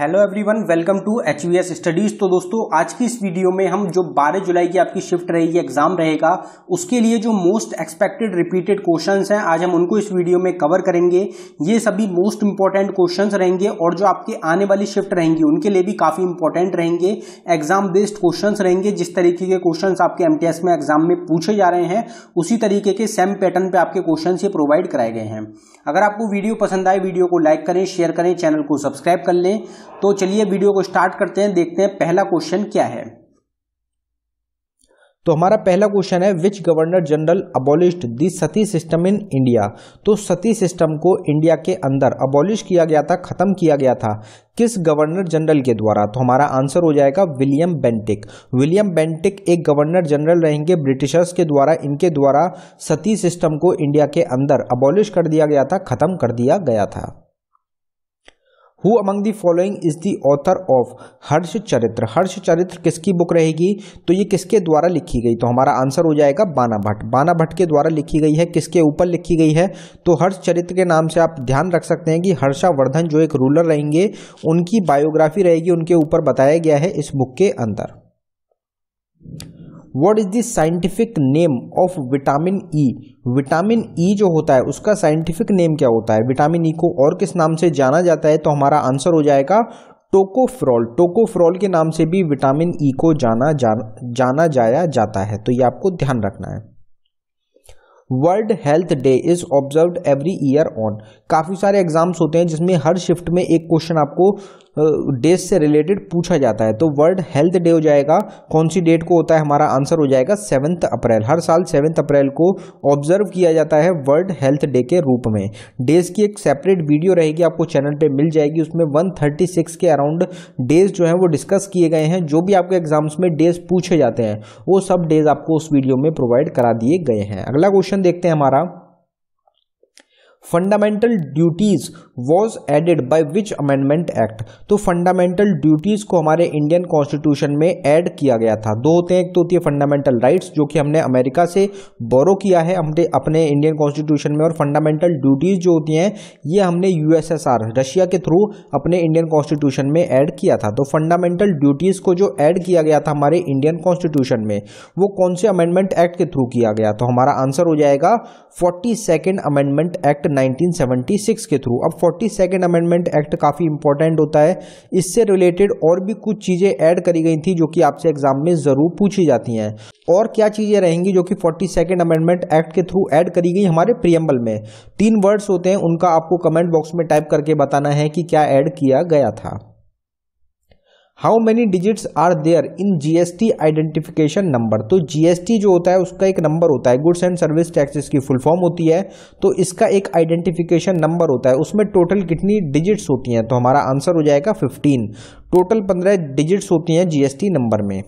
Hello everyone welcome to H V S studies तो दोस्तों आज की इस वीडियो में हम जो 12 जुलाई की आपकी शिफ्ट रहेगी एग्जाम रहेगा उसके लिए जो मोस्ट एक्सपेक्टेड रिपीटेड क्वेश्चंस हैं आज हम उनको इस वीडियो में कवर करेंगे ये सभी मोस्ट इंपॉर्टेंट क्वेश्चंस रहेंगे और जो आपके आने वाली शिफ्ट रहेंगी उनके लिए भी काफ़ी इंपॉर्टेंट रहेंगे एग्जाम बेस्ड क्वेश्चन रहेंगे जिस तरीके के क्वेश्चन आपके एम में एग्जाम में पूछे जा रहे हैं उसी तरीके के सेम पैटर्न पर आपके क्वेश्चन ये प्रोवाइड कराए गए हैं अगर आपको वीडियो पसंद आए वीडियो को लाइक करें शेयर करें चैनल को सब्सक्राइब कर लें तो चलिए वीडियो को स्टार्ट करते हैं देखते हैं पहला क्वेश्चन क्या है तो हमारा पहला क्वेश्चन है which governor general abolished the sati system in India तो सती सिस्टम को इंडिया के अंदर अबोलिश किया गया था खत्म किया गया था किस गवर्नर जनरल के द्वारा तो हमारा आंसर हो जाएगा विलियम बेंटिक विलियम बेंटिक एक गवर्नर जनरल रहेंगे ब्रिटिशर्स के द्वारा इनके द्वारा सती सिस्टम को इंडिया के अंदर अबोलिश कर दिया गया था खत्म कर दिया गया था who among the following is the author of Harshacharita हर्ष चरित्र किसकी बुक रहेगी तो ये किसके द्वारा लिखी गई तो हमारा आंसर हो जाएगा बाना भट्ट बाना भट्ट के द्वारा लिखी गई है किसके ऊपर लिखी गई है तो हर्ष चरित्र के नाम से आप ध्यान रख सकते हैं कि हर्षावर्धन जो एक रूलर रहेंगे उनकी बायोग्राफी रहेगी उनके ऊपर बताया गया है इस बुक के अंदर what is the scientific name of vitamin E vitamin E जो होता है उसका साइंटिफिक नेम क्या होता है विटामिन ई e को और किस नाम से जाना जाता है तो हमारा आंसर हो जाएगा टोकोफ्रॉल टोकोफ्रॉल के नाम से भी विटामिन ई e को जाना जा, जाना जाया जाता है तो ये आपको ध्यान रखना है world health day is observe every year on काफ़ी सारे एग्जाम्स होते हैं जिसमें हर शिफ्ट में एक क्वेश्चन आपको डेज से रिलेटेड पूछा जाता है तो वर्ल्ड हेल्थ डे हो जाएगा कौन सी डेट को होता है हमारा आंसर हो जाएगा सेवन्थ अप्रैल हर साल सेवन्थ अप्रैल को ऑब्जर्व किया जाता है वर्ल्ड हेल्थ डे के रूप में डेज की एक सेपरेट वीडियो रहेगी आपको चैनल पे मिल जाएगी उसमें 136 के अराउंड डेज जो हैं वो डिस्कस किए गए हैं जो भी आपके एग्जाम्स में डेज पूछे जाते हैं वो सब डेज आपको उस वीडियो में प्रोवाइड करा दिए गए हैं अगला क्वेश्चन देखते हैं हमारा fundamental duties was added by which amendment act तो फंडामेंटल ड्यूटीज़ को हमारे इंडियन कॉन्स्टिट्यूशन में एड किया गया था दो होते हैं एक तो होती है फंडामेंटल राइट जो कि हमने अमेरिका से बोरो किया है हमने अपने इंडियन कॉन्स्टिट्यूशन में और फंडामेंटल ड्यूटीज़ जो होती हैं ये हमने यूएसएसआर रशिया के थ्रू अपने इंडियन कॉन्स्टिट्यूशन में एड किया था तो फंडामेंटल ड्यूटीज़ को जो एड किया गया था हमारे इंडियन कॉन्स्टिट्यूशन में वो कौन से अमेंडमेंट एक्ट के थ्रू किया गया तो हमारा आंसर हो जाएगा forty second amendment act nineteen के थ्रू अब फोर्टी सेकेंड अमेंडमेंट एक्ट काफ़ी इंपॉर्टेंट होता है इससे रिलेटेड और भी कुछ चीज़ें ऐड करी गई थी जो कि आपसे एग्जाम में ज़रूर पूछी जाती हैं और क्या चीज़ें रहेंगी जो कि फोर्टी सेकेंड अमेंडमेंट एक्ट के थ्रू ऐड करी गई हमारे प्रियम्बल में तीन वर्ड्स होते हैं उनका आपको कमेंट बॉक्स में टाइप करके बताना है कि क्या ऐड किया गया था how many digits are there in GST identification number तो जीएसटी जो होता है उसका एक नंबर होता है गुड्स एंड सर्विस टैक्स इसकी फुल फॉर्म होती है तो इसका एक आइडेंटिफिकेशन नंबर होता है उसमें टोटल कितनी डिजिट्स होती हैं तो हमारा आंसर हो जाएगा फिफ्टीन टोटल पंद्रह डिजिट्स होती हैं जीएसटी नंबर में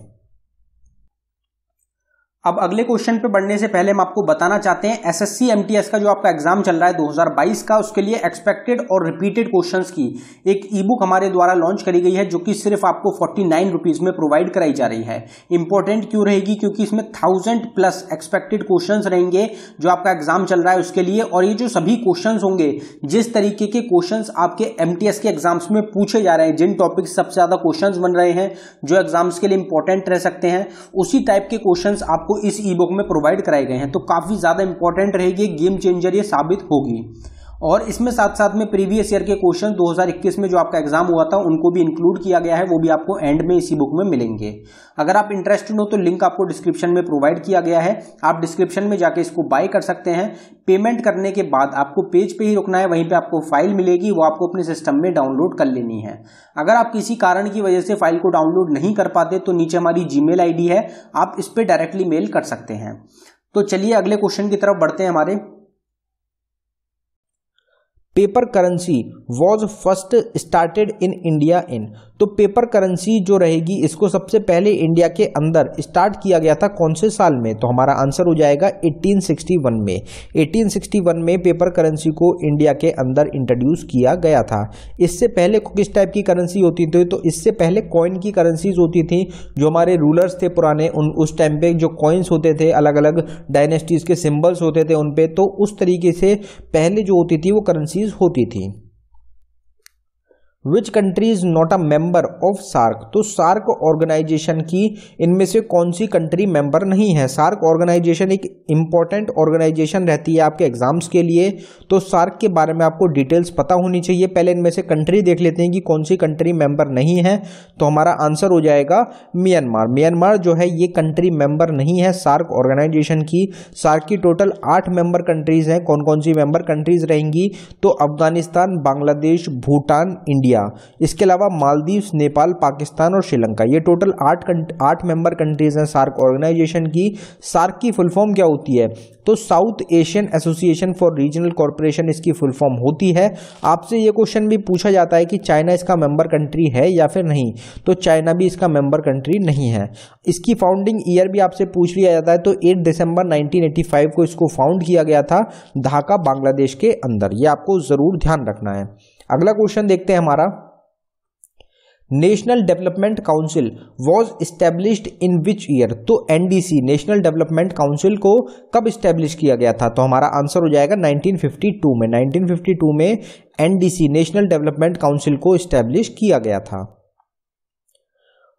अब अगले क्वेश्चन पे बढ़ने से पहले हम आपको बताना चाहते हैं एसएससी एमटीएस का जो आपका एग्जाम चल रहा है 2022 का उसके लिए एक्सपेक्टेड और रिपीटेड क्वेश्चंस की एक ई बुक हमारे द्वारा लॉन्च करी गई है जो कि सिर्फ आपको फोर्टी नाइन रुपीज में प्रोवाइड कराई जा रही है इंपॉर्टेंट क्यों रहेगी क्योंकि इसमें थाउजेंड प्लस एक्सपेक्टेड क्वेश्चन रहेंगे जो आपका एग्जाम चल रहा है उसके लिए और ये जो सभी क्वेश्चन होंगे जिस तरीके के क्वेश्चन आपके एम के एग्जाम्स में पूछे जा रहे हैं जिन टॉपिक सबसे ज्यादा क्वेश्चन बन रहे हैं जो एग्जाम्स के लिए इंपॉर्टेंट रह सकते हैं उसी टाइप के क्वेश्चन आपको आपको इस ई बुक में प्रोवाइड कराए गए हैं तो काफ़ी ज़्यादा इंपॉर्टेंट रहेगी गेम चेंजर ये साबित होगी और इसमें साथ साथ में प्रीवियस ईयर के क्वेश्चन 2021 में जो आपका एग्जाम हुआ था उनको भी इंक्लूड किया गया है वो भी आपको एंड में इसी बुक में मिलेंगे अगर आप इंटरेस्टेड हो तो लिंक आपको डिस्क्रिप्शन में प्रोवाइड किया गया है आप डिस्क्रिप्शन में जाकर इसको बाय कर सकते हैं पेमेंट करने के बाद आपको पेज पे ही रुकना है वहीं पे आपको फाइल मिलेगी वो आपको अपने सिस्टम में डाउनलोड कर लेनी है अगर आप किसी कारण की वजह से फाइल को डाउनलोड नहीं कर पाते तो नीचे हमारी जी मेल है आप इस पर डायरेक्टली मेल कर सकते हैं तो चलिए अगले क्वेश्चन की तरफ बढ़ते हैं हमारे paper currency was first started in india in तो पेपर करेंसी जो रहेगी इसको सबसे पहले इंडिया के अंदर स्टार्ट किया गया था कौन से साल में तो हमारा आंसर हो जाएगा 1861 में 1861 में पेपर करेंसी को इंडिया के अंदर इंट्रोड्यूस किया गया था इससे पहले किस टाइप की करेंसी होती थी तो इससे पहले कॉइन की करेंसीज होती थी जो हमारे रूलर्स थे पुराने उन उस टाइम पे जो कॉइन्स होते थे अलग अलग डायनेस्टीज़ के सिम्बल्स होते थे उन पर तो उस तरीके से पहले जो होती थी वो करेंसीज होती थी which country is not a member of SAARC तो सार्क ऑर्गेनाइजेशन की इनमें से कौन सी कंट्री मेंबर नहीं है सार्क ऑर्गेनाइजेशन एक इंपॉर्टेंट ऑर्गेनाइजेशन रहती है आपके एग्जाम्स के लिए तो सार्क के बारे में आपको डिटेल्स पता होनी चाहिए पहले इनमें से कंट्री देख लेते हैं कि कौन सी कंट्री मेंबर नहीं है तो हमारा आंसर हो जाएगा म्यांमार म्यांमार जो है ये कंट्री मेंबर नहीं है सार्क ऑर्गेनाइजेशन की सार्क की टोटल आठ मेंबर कंट्रीज हैं कौन कौन सी मेंबर कंट्रीज रहेंगी तो अफगानिस्तान बांग्लादेश भूटान इंडिया इंडिया इसके अलावा मालदीव्स नेपाल पाकिस्तान और श्रीलंका ये टोटल आठ आठ मेंबर कंट्रीज हैं सार्क ऑर्गेनाइजेशन की सार्क की फुल फॉर्म क्या होती है तो South Asian association for regional corporation इसकी फुल फॉर्म होती है आपसे ये क्वेश्चन भी पूछा जाता है कि चाइना इसका मेंबर कंट्री है या फिर नहीं तो चाइना भी इसका मेंबर कंट्री नहीं है इसकी फाउंडिंग ईयर भी आपसे पूछ लिया जाता है तो 8 दिसंबर 1985 को इसको फाउंड किया गया था ढाका बांग्लादेश के अंदर ये आपको ज़रूर ध्यान रखना है अगला क्वेश्चन देखते हैं हमारा national development council was established in which year तो एनडीसी नेशनल डेवलपमेंट काउंसिल को कब इस्टेब्लिश किया गया था तो हमारा आंसर हो जाएगा 1952 में 1952 में एनडीसी नेशनल डेवलपमेंट काउंसिल को इस्टेब्लिश किया गया था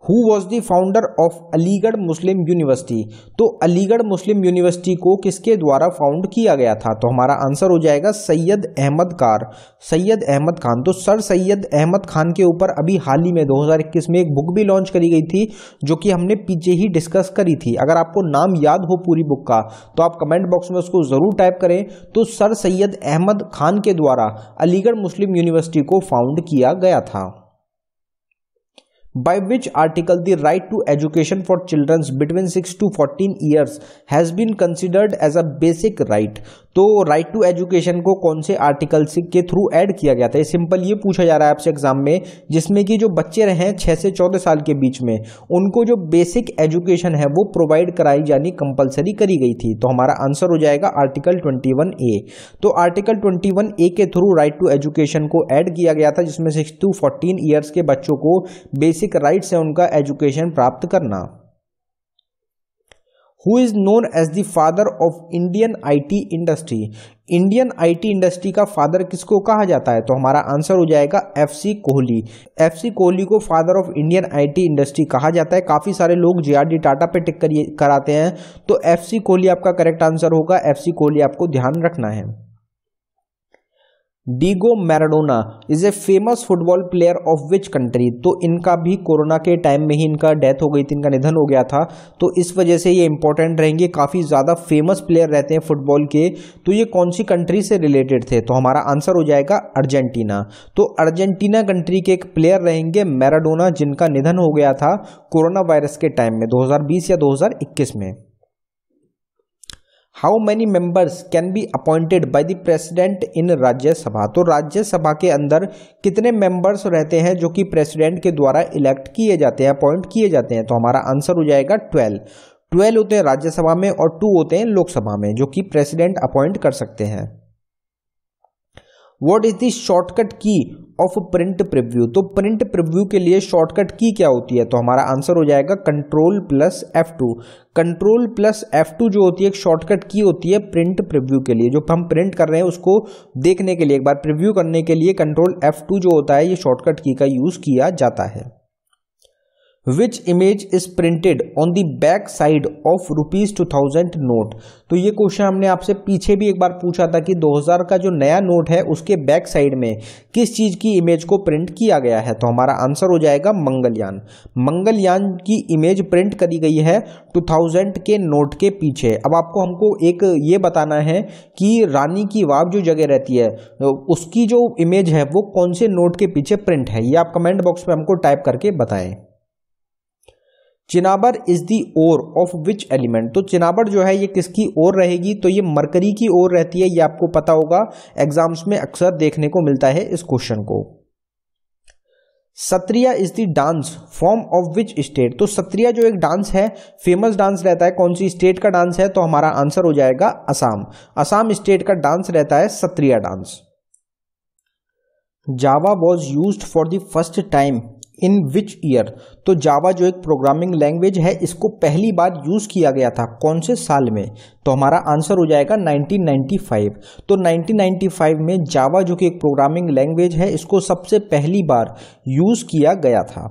who was the founder of Aligarh Muslim University तो अलीगढ़ मुस्लिम यूनिवर्सिटी को किसके द्वारा फाउंड किया गया था तो हमारा आंसर हो जाएगा सैयद अहमद कार सैयद अहमद खान तो सर सैयद अहमद खान के ऊपर अभी हाल ही में 2021 में एक बुक भी लॉन्च करी गई थी जो कि हमने पीछे ही डिस्कस करी थी अगर आपको नाम याद हो पूरी बुक का तो आप कमेंट बॉक्स में उसको ज़रूर टाइप करें तो सर सैयद अहमद खान के द्वारा अलीगढ़ मुस्लिम यूनिवर्सिटी को फाउंड किया गया था by which article the right to education for children between 6 to 14 years has been considered as a basic right तो राइट टू एजुकेशन को कौन से आर्टिकल के थ्रू ऐड किया गया था ये सिंपल ये पूछा जा रहा है आपसे एग्जाम में जिसमें कि जो बच्चे रहे छः से चौदह साल के बीच में उनको जो बेसिक एजुकेशन है वो प्रोवाइड कराई जानी कंपलसरी करी गई थी तो हमारा आंसर हो जाएगा आर्टिकल 21 ए तो आर्टिकल 21 ए के थ्रू राइट टू एजुकेशन को ऐड किया गया था जिसमें सिक्स टू फोर्टीन ईयर्स के बच्चों को बेसिक बेसिक राइट्स है उनका एजुकेशन प्राप्त करना who is known as the father of Indian IT industry Indian IT industry का फादर किसको कहा जाता है तो हमारा आंसर हो जाएगा F C Kohli F C Kohli को father of Indian IT industry कहा जाता है काफ़ी सारे लोग जे टाटा पे टिक कराते हैं तो एफ सी कोहली आपका करेक्ट आंसर होगा एफ सी कोहली आपको ध्यान रखना है Diego Maradona is a famous football player of which country तो इनका भी कोरोना के टाइम में ही इनका डेथ हो गई थी इनका निधन हो गया था तो इस वजह से ये इंपॉर्टेंट रहेंगे काफ़ी ज़्यादा फेमस प्लेयर रहते हैं फुटबॉल के तो ये कौन सी कंट्री से रिलेटेड थे तो हमारा आंसर हो जाएगा अर्जेंटीना तो अर्जेंटीना कंट्री के एक प्लेयर रहेंगे मैराडोना जिनका निधन हो गया था कोरोना वायरस के टाइम में दो या दो में how many members can be appointed by the president in Rajya Sabha तो राज्यसभा के अंदर कितने मेंबर्स रहते हैं जो कि प्रेसिडेंट के द्वारा इलेक्ट किए जाते हैं अपॉइंट किए जाते हैं तो हमारा आंसर हो जाएगा ट्वेल्व ट्वेल्व होते हैं राज्यसभा में और टू होते हैं लोकसभा में जो कि प्रेसिडेंट अपॉइंट कर सकते हैं what is the shortcut key of print preview तो प्रिंट प्रिव्यू के लिए शॉर्टकट की क्या होती है तो हमारा आंसर हो जाएगा control plus F two control plus F two जो होती है शॉर्टकट की होती है प्रिंट प्रिव्यू के लिए जो हम प्रिंट कर रहे हैं उसको देखने के लिए एक बार प्रिव्यू करने के लिए कंट्रोल एफ टू जो होता है ये शॉर्टकट की का यूज़ किया जाता है which image is printed on the back side of rupees two thousand note तो ये क्वेश्चन हमने आपसे पीछे भी एक बार पूछा था कि 2000 का जो नया नोट है उसके बैक साइड में किस चीज़ की इमेज को प्रिंट किया गया है तो हमारा आंसर हो जाएगा मंगलयान मंगलयान की इमेज प्रिंट करी गई है 2000 के नोट के पीछे अब आपको हमको एक ये बताना है कि रानी की वाव जो जगह रहती है उसकी जो इमेज है वो कौन से नोट के पीछे प्रिंट है ये आप कमेंट बॉक्स में हमको टाइप करके बताएं cinnabar is the ore of which element तो चिनाबर जो है ये किसकी ओर रहेगी तो ये मरकरी की ओर रहती है ये आपको पता होगा एग्जाम्स में अक्सर देखने को मिलता है इस क्वेश्चन को Sattriya is the dance form of which state तो सत्रिया जो एक डांस है फेमस डांस रहता है कौन सी स्टेट का डांस है तो हमारा आंसर हो जाएगा असम असम स्टेट का डांस रहता है Sattriya dance Java was use for the first time in which year तो जावा जो एक प्रोग्रामिंग लैंग्वेज है इसको पहली बार यूज़ किया गया था कौन से साल में तो हमारा आंसर हो जाएगा 1995 तो 1995 में जावा जो कि एक प्रोग्रामिंग लैंग्वेज है इसको सबसे पहली बार यूज़ किया गया था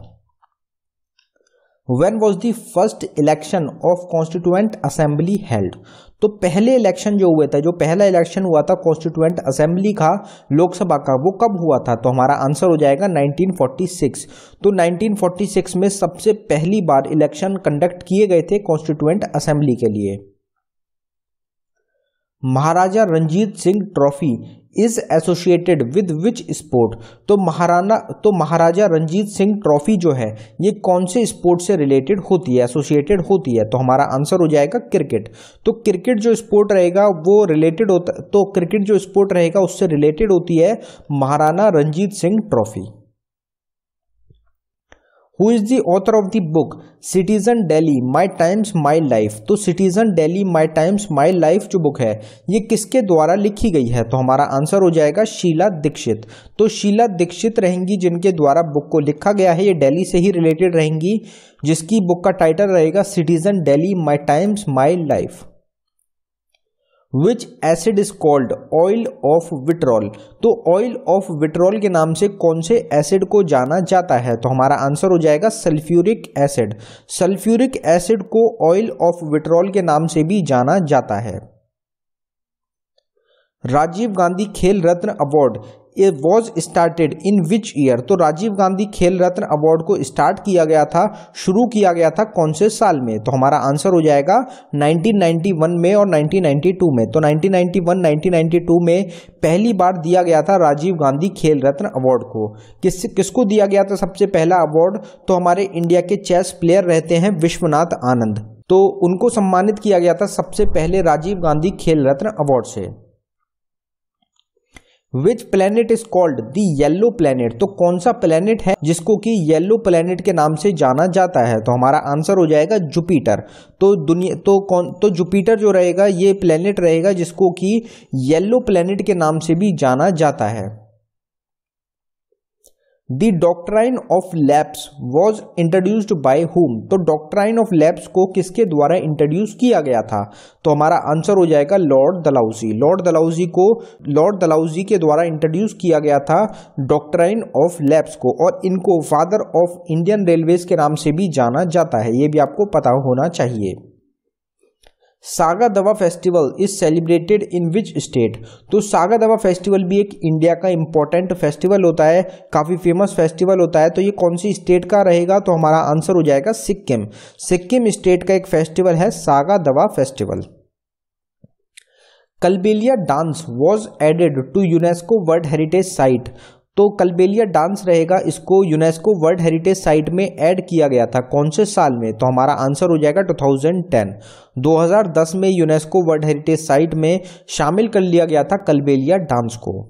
when was the first election of constituent assembly held तो पहले इलेक्शन जो हुए थे जो पहला इलेक्शन हुआ था कॉन्स्टिट्यूएंट असेंबली का लोकसभा का वो कब हुआ था तो हमारा आंसर हो जाएगा 1946 तो 1946 में सबसे पहली बार इलेक्शन कंडक्ट किए गए थे कॉन्स्टिट्यूएंट असेंबली के लिए Maharaja Ranjit Singh trophy is associated with which sport तो महाराणा तो महाराजा रंजीत सिंह ट्रॉफी जो है ये कौन से स्पोर्ट से रिलेटेड होती है एसोसिएटेड होती है तो हमारा आंसर हो जाएगा क्रिकेट तो क्रिकेट जो स्पोर्ट रहेगा वो रिलेटेड होता तो क्रिकेट जो स्पोर्ट रहेगा उससे रिलेटेड होती है Maharana Ranjit Singh trophy who is the author of the book citizen Delhi my times my life तो citizen Delhi my times my life जो बुक है ये किसके द्वारा लिखी गई है तो हमारा आंसर हो जाएगा शीला दीक्षित तो शीला दीक्षित रहेंगी जिनके द्वारा बुक को लिखा गया है ये डेली से ही रिलेटेड रहेंगी जिसकी बुक का टाइटल रहेगा citizen Delhi my times my life which acid is called oil of vitriol तो ऑयल ऑफ विट्रॉल के नाम से कौन से एसिड को जाना जाता है तो हमारा आंसर हो जाएगा सल्फ्यूरिक एसिड सल्फ्यूरिक एसिड को ऑयल ऑफ विट्रॉल के नाम से भी जाना जाता है Rajiv Gandhi Khel Ratna award a was started in which year तो राजीव गांधी खेल रत्न अवार्ड को स्टार्ट किया गया था शुरू किया गया था कौन से साल में तो हमारा आंसर हो जाएगा 1991 में और 1992 में तो 1991 1992 में पहली बार दिया गया था राजीव गांधी खेल रत्न अवार्ड को किस किसको दिया गया था सबसे पहला अवार्ड तो हमारे इंडिया के चेस प्लेयर रहते हैं विश्वनाथ आनंद तो उनको सम्मानित किया गया था सबसे पहले राजीव गांधी खेल रत्न अवार्ड से which planet is called the yellow planet तो कौन सा प्लेनेट है जिसको कि येल्लो प्लेनेट के नाम से जाना जाता है तो हमारा आंसर हो जाएगा जुपिटर तो दुनिया तो कौन तो जुपिटर जो रहेगा ये प्लेनेट रहेगा जिसको कि येल्लो प्लेनेट के नाम से भी जाना जाता है the doctrine of lapse was introduced by whom तो डॉक्ट्राइन ऑफ लैप्स को किसके द्वारा इंट्रोड्यूस किया गया था तो हमारा आंसर हो जाएगा लॉर्ड दलाउजी लॉर्ड दलाउजी को लॉर्ड दलाउजी के द्वारा इंट्रोड्यूस किया गया था डॉक्ट्राइन ऑफ लैप्स को और इनको फादर ऑफ इंडियन रेलवेज के नाम से भी जाना जाता है ये भी आपको पता होना चाहिए Saga Dawa festival is celebrated in which state तो सागा दवा फेस्टिवल भी एक इंडिया का इंपॉर्टेंट फेस्टिवल होता है काफ़ी फेमस फेस्टिवल होता है तो ये कौन सी स्टेट का रहेगा तो हमारा आंसर हो जाएगा सिक्किम सिक्किम स्टेट का एक फेस्टिवल है Saga Dawa festival Kalbelia dance was added to UNESCO world heritage site तो कलबेलिया डांस रहेगा इसको यूनेस्को वर्ल्ड हेरिटेज साइट में ऐड किया गया था कौन से साल में तो हमारा आंसर हो जाएगा 2010 2010 में यूनेस्को वर्ल्ड हेरिटेज साइट में शामिल कर लिया गया था कलबेलिया डांस को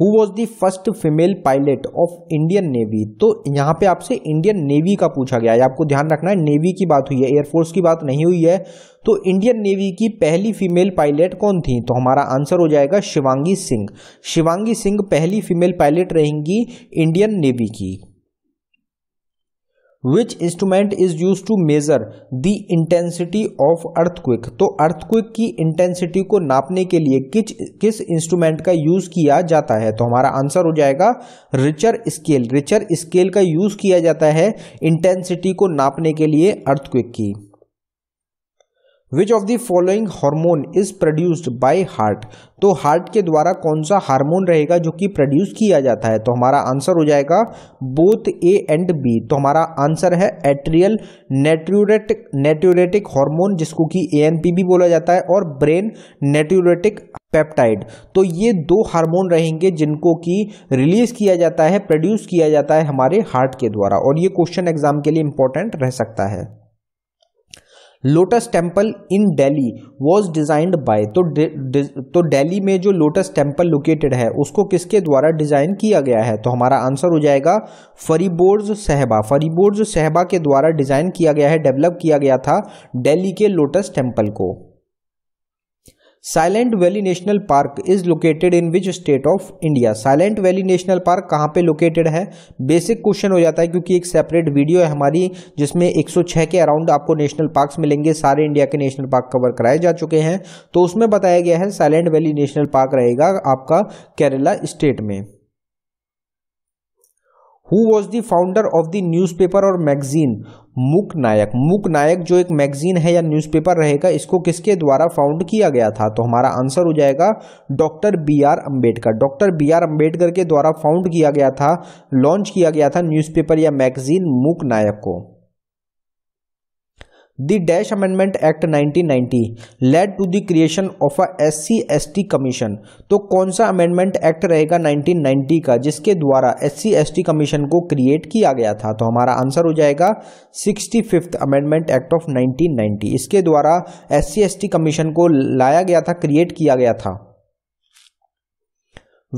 who was the first female pilot of Indian navy तो यहाँ पे आपसे इंडियन नेवी का पूछा गया है आपको ध्यान रखना है नेवी की बात हुई है एयरफोर्स की बात नहीं हुई है तो इंडियन नेवी की पहली फीमेल पायलट कौन थी तो हमारा आंसर हो जाएगा शिवांगी सिंह शिवांगी सिंह पहली फीमेल पायलट रहेंगी इंडियन नेवी की which instrument is use to measure the intensity of earthquake तो अर्थक्विक की इंटेंसिटी को नापने के लिए किस किस इंस्ट्रूमेंट का यूज किया जाता है तो हमारा आंसर हो जाएगा रिचर स्केल रिचर स्केल का यूज किया जाता है इंटेंसिटी को नापने के लिए अर्थक्विक की which of the following hormone is produced by heart तो हार्ट के द्वारा कौन सा हार्मोन रहेगा जो कि प्रोड्यूस किया जाता है तो हमारा आंसर हो जाएगा बोथ ए एंड बी तो हमारा आंसर है एट्रियल नेट्यूरेटिक नेट्यूरेटिक हार्मोन जिसको कि ए भी बोला जाता है और ब्रेन नेट्यूरेटिक पेप्टाइड तो ये दो हार्मोन रहेंगे जिनको कि रिलीज किया जाता है प्रोड्यूस किया जाता है हमारे हार्ट के द्वारा और ये क्वेश्चन एग्जाम के लिए इंपॉर्टेंट रह सकता है lotus temple in Delhi was designed by तो, तो डेली तो में जो लोटस टेम्पल लोकेटेड है उसको किसके द्वारा डिज़ाइन किया गया है तो हमारा आंसर हो जाएगा फरीबोर्ज सहबा फरीबोर्ज सहबा के द्वारा डिज़ाइन किया गया है डेवलप किया गया था डेली के लोटस टेम्पल को silent valley national park is located in which state of India silent valley national park कहाँ पे लोकेटेड है बेसिक क्वेश्चन हो जाता है क्योंकि एक सेपरेट वीडियो है हमारी जिसमें 106 के अराउंड आपको नेशनल पार्क्स मिलेंगे सारे इंडिया के नेशनल पार्क कवर कराए जा चुके हैं तो उसमें बताया गया है साइलेंट वैली नेशनल पार्क रहेगा आपका केरला स्टेट में who was the founder of the paper और मैगजीन मुक नायक मुक नायक जो एक मैगजीन है या न्यूज़पेपर रहेगा इसको किसके द्वारा फाउंड किया गया था तो हमारा आंसर हो जाएगा doctor B R Ambedkar doctor B R Ambedkar के द्वारा फाउंड किया गया था लॉन्च किया गया था न्यूज़पेपर या मैगजीन मुक नायक को the Dash Amendment Act 1990 the creation of a S C S T commission तो कौन सा अमेंडमेंट एक्ट रहेगा 1990 का जिसके द्वारा S C S T commission को क्रिएट किया गया था तो हमारा आंसर हो जाएगा sixty fifth amendment act of 1990 इसके द्वारा S C S T commission को लाया गया था क्रिएट किया गया था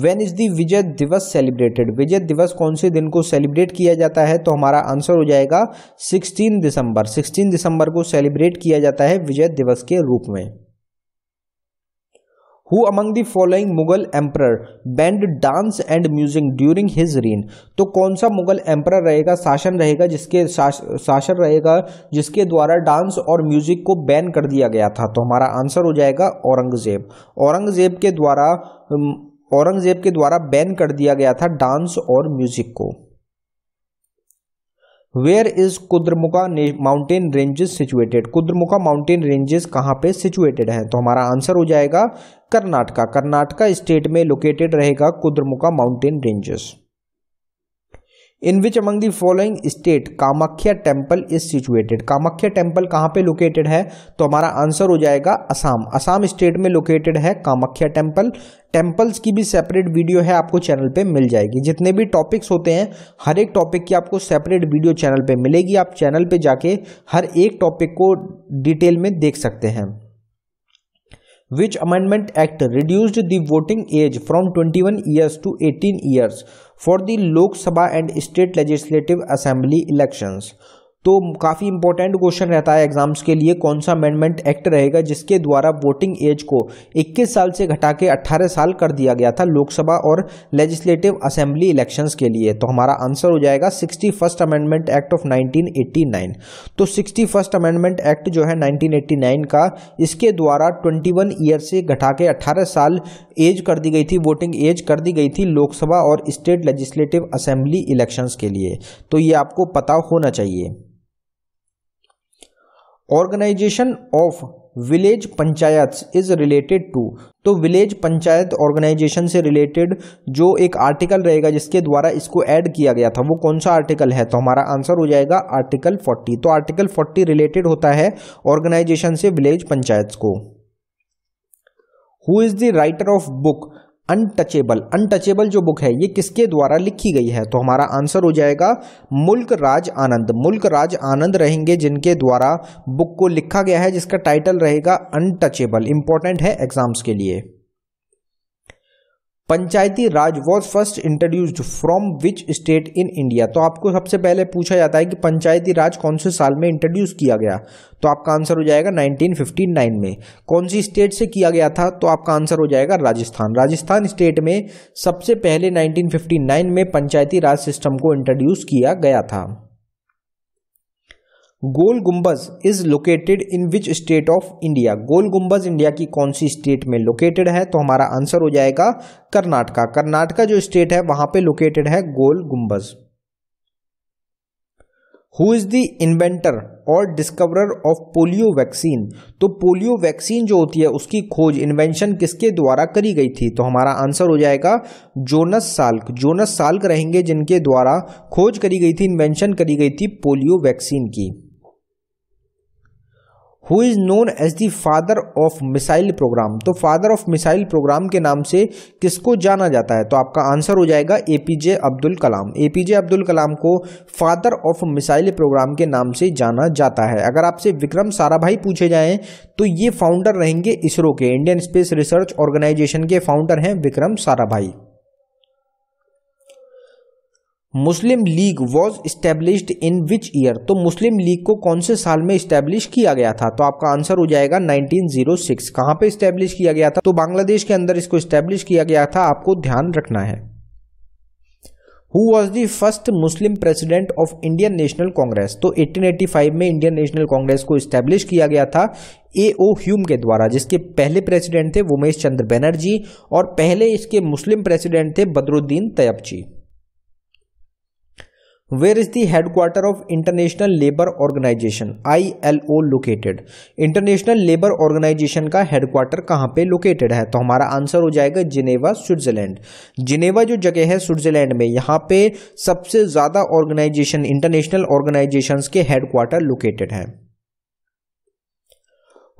वेन इज दी विजय दिवस सेलिब्रेटेड विजय दिवस कौन से दिन को सेलिब्रेट किया जाता है तो हमारा आंसर हो जाएगा 16 दिसंबर 16 दिसंबर को सेलिब्रेट किया जाता है विजय दिवस के रूप में who among the following Mughal emperor banned dance and music during his reign तो कौन सा मुगल एम्पर रहेगा शासन रहेगा जिसके शासन शासन रहेगा जिसके द्वारा डांस और म्यूजिक को बैन कर दिया गया था तो हमारा आंसर हो जाएगा औरंगजेब औरंगजेब के द्वारा औरंगजेब के द्वारा बैन कर दिया गया था डांस और म्यूजिक को where is Kudremukha mountain ranges situated Kudremukha mountain ranges कहाँ पे सिचुएटेड है तो हमारा आंसर हो जाएगा कर्नाटका कर्नाटका स्टेट में लोकेटेड रहेगा Kudremukha mountain ranges in which among the following state Kamakhya temple is situated Kamakhya temple कहाँ पे लोकेटेड है तो हमारा आंसर हो जाएगा असम असम स्टेट में लोकेटेड है कामाख्या टेम्पल टेम्पल्स की भी सेपरेट वीडियो है आपको चैनल पे मिल जाएगी जितने भी टॉपिक्स होते हैं हर एक टॉपिक की आपको सेपरेट वीडियो चैनल पे मिलेगी आप चैनल पे जाके हर एक टॉपिक को डिटेल में देख सकते हैं which amendment act reduced the voting age from twenty one years to eighteen years for the Lok Sabha and State Legislative Assembly elections. तो काफ़ी इंपॉर्टेंट क्वेश्चन रहता है एग्जाम्स के लिए कौन सा अमेंडमेंट एक्ट रहेगा जिसके द्वारा वोटिंग एज को 21 साल से घटा के अट्ठारह साल कर दिया गया था लोकसभा और लेजिस्लेटिव असेंबली इलेक्शंस के लिए तो हमारा आंसर हो जाएगा sixty first amendment act of 1989 तो सिक्सटी फर्स्ट अमेंडमेंट एक्ट जो है नाइनटीन का इसके द्वारा ट्वेंटी ईयर से घटा के अट्ठारह साल एज कर दी गई थी वोटिंग एज कर दी गई थी लोकसभा और स्टेट लेजिस्लेटिव असेंबली इलेक्शंस के लिए तो ये आपको पता होना चाहिए organisation of village panchayat is related to तो विलेज पंचायत ऑर्गेनाइजेशन से रिलेटेड जो एक आर्टिकल रहेगा जिसके द्वारा इसको ऐड किया गया था वो कौन सा आर्टिकल है तो हमारा आंसर हो जाएगा आर्टिकल 40 तो आर्टिकल 40 रिलेटेड होता है ऑर्गेनाइजेशन से विलेज पंचायत को who is the writer of book untouchable untouchable जो बुक है ये किसके द्वारा लिखी गई है तो हमारा आंसर हो जाएगा मुल्क राज आनंद मुल्क राज आनंद रहेंगे जिनके द्वारा बुक को लिखा गया है जिसका टाइटल रहेगा अनटचेबल इंपॉर्टेंट है एग्जाम्स के लिए Panchayati Raj was first introduced from which state in India तो आपको सबसे पहले पूछा जाता है कि पंचायती राज कौन से साल में इंट्रोड्यूस किया गया तो आपका आंसर हो जाएगा 1959 में कौन सी स्टेट से किया गया था तो आपका आंसर हो जाएगा राजस्थान राजस्थान स्टेट में सबसे पहले 1959 में पंचायती राज सिस्टम को इंट्रोड्यूस किया गया था Gol Gumbaz is located in which state of India Gol Gumbaz India की कौन सी स्टेट में लोकेटेड है तो हमारा आंसर हो जाएगा कर्नाटका कर्नाटका जो स्टेट है वहां पे लोकेटेड है Gol Gumbaz who is the inventor और डिस्कवरर ऑफ पोलियो वैक्सीन तो पोलियो वैक्सीन जो होती है उसकी खोज इन्वेंशन किसके द्वारा करी गई थी तो हमारा आंसर हो जाएगा जोनस साल्क जोनस साल्क रहेंगे जिनके द्वारा खोज करी गई थी इन्वेंशन करी गई थी पोलियो वैक्सीन की who is known as the father of missile programme तो फादर ऑफ मिसाइल प्रोग्राम के नाम से किसको जाना जाता है तो आपका आंसर हो जाएगा A P J Abdul Kalam A P J Abdul Kalam को फादर ऑफ मिसाइल प्रोग्राम के नाम से जाना जाता है अगर आपसे विक्रम साराभाई पूछे जाएँ तो ये फाउंडर रहेंगे इसरो के इंडियन स्पेस रिसर्च ऑर्गेनाइजेशन के फाउंडर हैं Vikram Sarabhai Muslim League was established in which year तो मुस्लिम लीग को कौन से साल में इस्टेब्लिश किया गया था तो आपका आंसर हो जाएगा 1906 कहां पे इस्टेब्लिश किया गया था तो बांग्लादेश के अंदर इसको इस्टेब्लिश किया गया था आपको ध्यान रखना है who was the first Muslim president of Indian national Congress तो 1885 में इंडियन नेशनल कांग्रेस को इस्टेब्लिश किया गया था ए ओ ह्यूम के द्वारा जिसके पहले प्रेसिडेंट थे उमेश चंद्र बनर्जी और पहले इसके मुस्लिम प्रेसिडेंट थे Badruddin Tyabji is headquarter of international labour organisation I L O located international labour organisation का हेडक्वार्टर कहाँ पे लोकेटेड है तो हमारा आंसर हो जाएगा जिनेवा स्विट्जरलैंड जिनेवा जो जगह है स्विट्जरलैंड में यहाँ पे सबसे ज़्यादा ऑर्गेनाइजेशन इंटरनेशनल ऑर्गेनाइजेशन के हेडक्वार्टर लोकेटेड है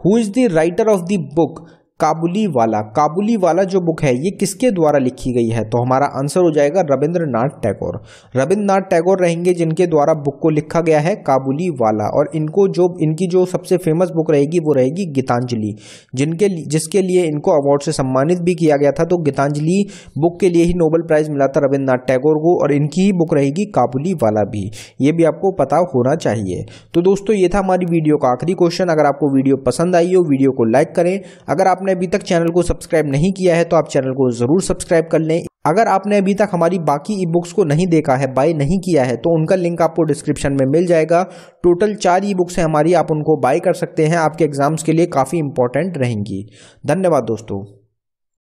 who is the writer of the book Kabuliwala काबुली वाला जो बुक है ये किसके द्वारा लिखी गई है तो हमारा आंसर हो जाएगा रविंद्रनाथ टैगोर रविंद्रनाथ टैगोर रहेंगे जिनके द्वारा बुक को लिखा गया है काबुली वाला और इनको जो इनकी जो सबसे फेमस बुक रहेगी वो रहेगी गीतांजलि जिनके जिसके लिए इनको अवार्ड से सम्मानित भी किया गया था तो गीतांजलि बुक के लिए ही नोबल प्राइज़ मिला था नाथ टैगोर को और इनकी ही बुक रहेगी काबुली वाला भी ये भी आपको पता होना चाहिए तो दोस्तों ये था हमारी वीडियो का आखिरी क्वेश्चन अगर आपको वीडियो पसंद आई हो वीडियो को लाइक करें अगर आपने अभी तक चैनल को सब्सक्राइब नहीं किया है तो आप चैनल को ज़रूर सब्सक्राइब कर लें अगर आपने अभी तक हमारी बाकी ई बुक्स को नहीं देखा है बाय नहीं किया है तो उनका लिंक आपको डिस्क्रिप्शन में मिल जाएगा टोटल चार ई बुक्स हैं हमारी आप उनको बाय कर सकते हैं आपके एग्ज़ाम्स के लिए काफ़ी इंपॉर्टेंट रहेंगी धन्यवाद दोस्तों